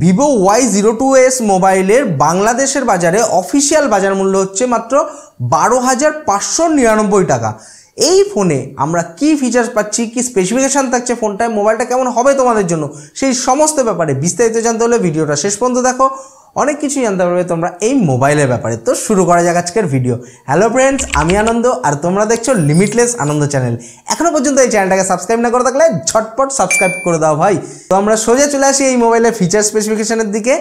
Vivo Y zero two S মোবাইলের বাংলাদেশের বাজারে অফিসিয়াল বাজার মূল্য হচ্ছে মাত্র বারো হাজার পাঁচশো নিরানব্বই টাকা এই ফোনে আমরা কি ফিচার্স পাচ্ছি কি স্পেসিফিকেশান থাকছে ফোনটায় মোবাইলটা কেমন হবে তোমাদের জন্য সেই সমস্ত ব্যাপারে বিস্তারিত জানতে হলে ভিডিওটা শেষ পর্যন্ত দেখো অনেক কিছু জানতে পারবে তোমরা এই মোবাইলের ব্যাপারে তো শুরু করা যাক আজকের ভিডিও হ্যালো ফ্রেন্ডস আমি আনন্দ আর তোমরা দেখছো লিমিটলেস আনন্দ চ্যানেল এখনও পর্যন্ত এই চ্যানেলটাকে সাবস্ক্রাইব না করে থাকলে ঝটপট সাবস্ক্রাইব করে দাও ভাই তো আমরা সোজা চলে আসি এই মোবাইলের ফিচার স্পেসিফিকেশনের দিকে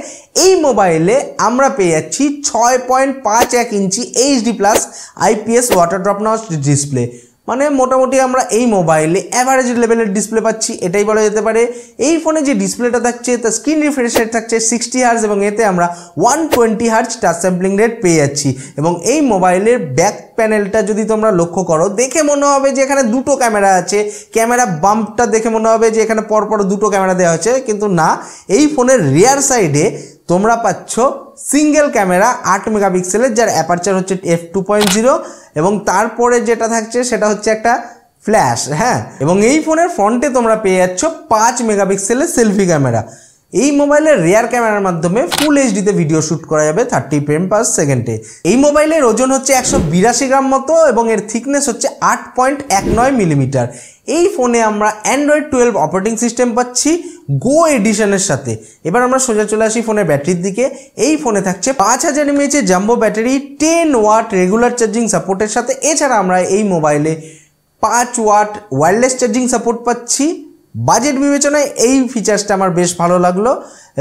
এই মোবাইলে আমরা পেয়ে যাচ্ছি ছয় পয়েন্ট পাঁচ এক inch HD plus IPS water drop notch display মানে মোটামুটি আমরা এই মোবাইলে অ্যাভারেজ লেভেলের ডিসপ্লে পাচ্ছি এটাই বলা যেতে পারে এই ফোনে যে ডিসপ্লেটা থাকছে তার স্ক্রিন রিফ্রেশ রেট থাকছে সিক্সটি হার্স এবং এতে আমরা one twenty hertz touch sampling rate পেয়ে যাচ্ছি এবং এই মোবাইলের ব্যাক প্যানেলটা যদি তোমরা লক্ষ্য করো দেখে মনে হবে যে এখানে দুটো ক্যামেরা আছে ক্যামেরা বাম্পটা দেখে মনে হবে যে এখানে পরপর দুটো ক্যামেরা দেওয়া হয়েছে কিন্তু না এই ফোনের রিয়ার সাইডে তোমরা পাচ্ছ সিঙ্গেল ক্যামেরা আট মেগাপিক্সেলের যার অ্যাপারচার হচ্ছে এফ টু পয়েন্ট জিরো এবং তারপরে যেটা থাকছে সেটা হচ্ছে একটা ফ্ল্যাশ হ্যাঁ এবং এই ফোনের ফ্রন্টে তোমরা পেয়ে যাচ্ছ পাঁচ মেগাপিক্সেলের সেলফি ক্যামেরা এই মোবাইলের রেয়ার ক্যামেরার মাধ্যমে ফুল এইচডিতে ভিডিও শ্যুট করা যাবে থার্টি ফ্রেম পার সেকেন্ডে এই মোবাইলের ওজন হচ্ছে একশো বিরাশি গ্রাম মতো এবং এর থিকনেস হচ্ছে আট পয়েন্ট এক নয় মিলিমিটার এই ফোনে আমরা অ্যান্ড্রয়েড টুয়েলভ অপারেটিং সিস্টেম পাচ্ছি গো এডিশনের সাথে এবার আমরা সোজা চলে আসি ফোনের ব্যাটারির দিকে এই ফোনে থাকছে পাঁচ হাজার এমএইচের jumbo battery ten watt regular charging সাপোর্টের সাথে এছাড়া আমরা এই মোবাইলে পাঁচ ওয়াট ওয়্যারলেস চার্জিং সাপোর্ট পাচ্ছি বাজেট বিবেচনায় এই ফিচার্সটা আমার বেশ ভালো লাগলো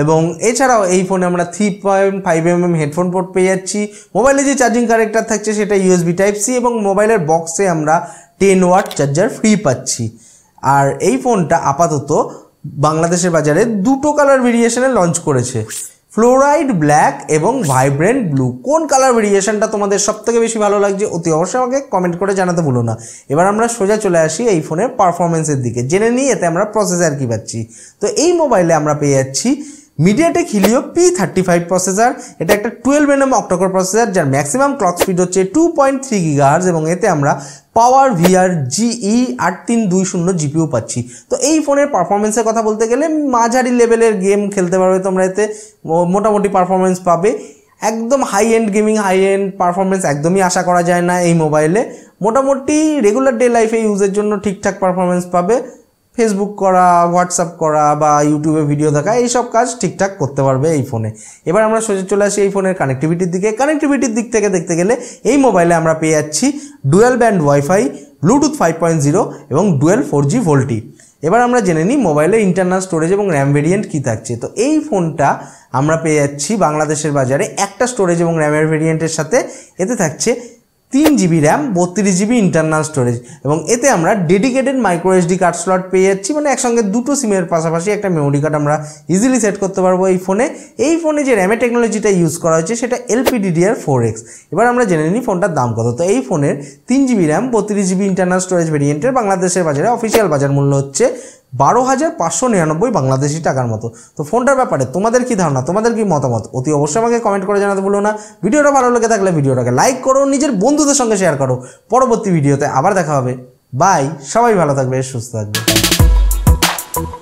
এবং এছাড়াও এই ফোনে আমরা three point five M M headphone port পেয়ে যাচ্ছি মোবাইলে যে চার্জিং কারেক্টার থাকছে সেটা ইউএসবি টাইপ সি এবং মোবাইলের বক্সে আমরা টেন ওয়াট চার্জার ফ্রি পাচ্ছি আর এই ফোনটা আপাতত বাংলাদেশের বাজারে দুটো কালার ভেরিয়েশনে লঞ্চ করেছে ফ্লোরাইড ব্ল্যাক এবং ভাইব্রেন্ট ব্লু কোন কালার ভেরিয়েশনটা তোমাদের সবথেকে বেশি ভালো লাগছে অতি অবশ্যই আমাকে কমেন্ট করে জানাতে ভুলো না এবার আমরা সোজা চলে আসি এই ফোনের পারফরমেন্সের দিকে জেনে নিই এতে আমরা প্রসেসার কী পাচ্ছি তো এই মোবাইলে আমরা পেয়ে যাচ্ছি MediaTek Helio P thirty five processor এটা একটা টুয়েলভ এনএম অক্টোকর প্রসেসার যার ম্যাক্সিমাম ক্লক স্পিড হচ্ছে টু পয়েন্ট থ্রি গিগাহার্স এবং এতে আমরা পাওয়ার ভিআর জিই আট তিন দুই শূন্য জিপিও পাচ্ছি তো এই ফোনের পারফরমেন্সের কথা বলতে গেলে মাঝারি লেভেলের গেম খেলতে পারবে তোমরা এতে মোটামুটি পারফরমেন্স পাবে একদম high end gaming high end performance একদমই আশা করা যায় না এই মোবাইলে মোটামুটি রেগুলার ডে লাইফে ইউজের জন্য ঠিকঠাক পারফরমেন্স পাবে ফেসবুক করা হোয়াটসঅ্যাপ করা বা ইউটিউবে ভিডিও দেখা এইসব কাজ ঠিকঠাক করতে পারবে এই ফোনে এবার আমরা সোজা চলে আসি এই ফোনের কানেক্টিভিটির দিকে কানেক্টিভিটির দিক থেকে দেখতে গেলে এই মোবাইলে আমরা পেয়ে যাচ্ছি dual band WiFi Bluetooth five point zero এবং ডুয়েল ফোর জি ভোল্টি এবার আমরা জেনে নিই মোবাইলে ইন্টারনাল স্টোরেজ এবং র্যাম ভেরিয়েন্ট কী থাকছে তো এই ফোনটা আমরা পেয়ে যাচ্ছি বাংলাদেশের বাজারে একটা স্টোরেজ এবং র্যামের ভেরিয়েন্টের সাথে এতে থাকছে তিন জিবি র্যাম বত্রিশ জিবি ইন্টারনাল স্টোরেজ এবং এতে আমরা dedicated micro SD card slot পেয়ে যাচ্ছি মানে একসঙ্গে দুটো সিমের পাশাপাশি একটা মেমোরি কার্ড আমরা ইজিলি সেট করতে পারবো এই ফোনে এই ফোনে যে র্যামের টেকনোলজিটা ইউজ করা হয়েছে সেটা এলপিডিডিআর ফোর এক্স এবার আমরা জেনে নিই ফোনটার দাম কত তো এই ফোনের তিন জিবি র্যাম বত্রিশ জিবি ইন্টারনাল স্টোরেজ ভেরিয়েন্টের বাংলাদেশের বাজারে অফিসিয়াল বাজার মূল্য হচ্ছে বারো হাজার পাঁচশো নিরানব্বই বাংলাদেশি টাকার মতো তো ফোনটার ব্যাপারে তোমাদের কি ধারণা তোমাদের কি মতামত অতি অবশ্যই আমাকে কমেন্ট করে জানাতে বলো না ভিডিওটা ভালো লেগে থাকলে ভিডিওটাকে লাইক করো নিজের বন্ধুদের সঙ্গে শেয়ার করো পরবর্তী ভিডিওতে আবার দেখা হবে বাই সবাই ভালো থাকবে সুস্থ থাকবে